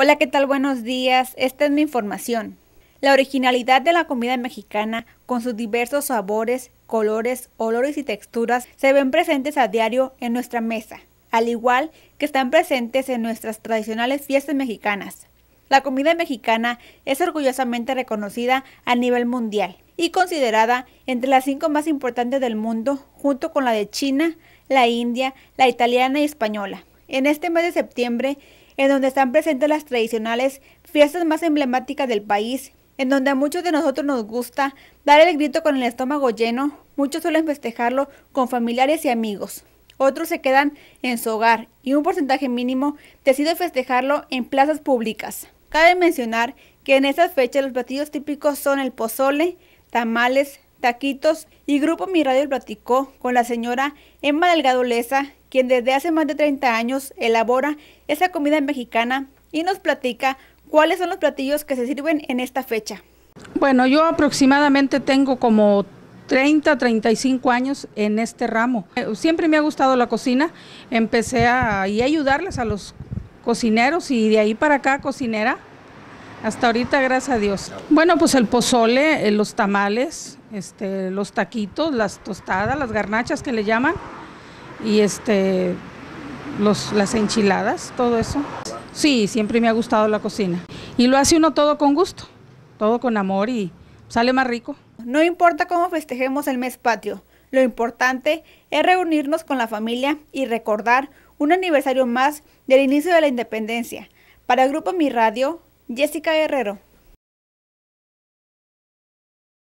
Hola, ¿qué tal? Buenos días. Esta es mi información. La originalidad de la comida mexicana, con sus diversos sabores, colores, olores y texturas, se ven presentes a diario en nuestra mesa, al igual que están presentes en nuestras tradicionales fiestas mexicanas. La comida mexicana es orgullosamente reconocida a nivel mundial y considerada entre las cinco más importantes del mundo, junto con la de China, la India, la italiana y española. En este mes de septiembre, en donde están presentes las tradicionales fiestas más emblemáticas del país, en donde a muchos de nosotros nos gusta dar el grito con el estómago lleno, muchos suelen festejarlo con familiares y amigos. Otros se quedan en su hogar y un porcentaje mínimo decide festejarlo en plazas públicas. Cabe mencionar que en esas fechas los platillos típicos son el pozole, tamales, taquitos y Grupo Mi platicó con la señora Emma Delgado Leza, quien desde hace más de 30 años elabora esa comida mexicana y nos platica cuáles son los platillos que se sirven en esta fecha. Bueno, yo aproximadamente tengo como 30, 35 años en este ramo. Eh, siempre me ha gustado la cocina, empecé a, ayudarles a los cocineros y de ahí para acá cocinera. Hasta ahorita, gracias a Dios. Bueno, pues el pozole, eh, los tamales, este, los taquitos, las tostadas, las garnachas que le llaman y este, los, las enchiladas, todo eso. Sí, siempre me ha gustado la cocina. Y lo hace uno todo con gusto, todo con amor y sale más rico. No importa cómo festejemos el mes patio, lo importante es reunirnos con la familia y recordar un aniversario más del inicio de la independencia. Para Grupo Mi Radio, Jessica Guerrero.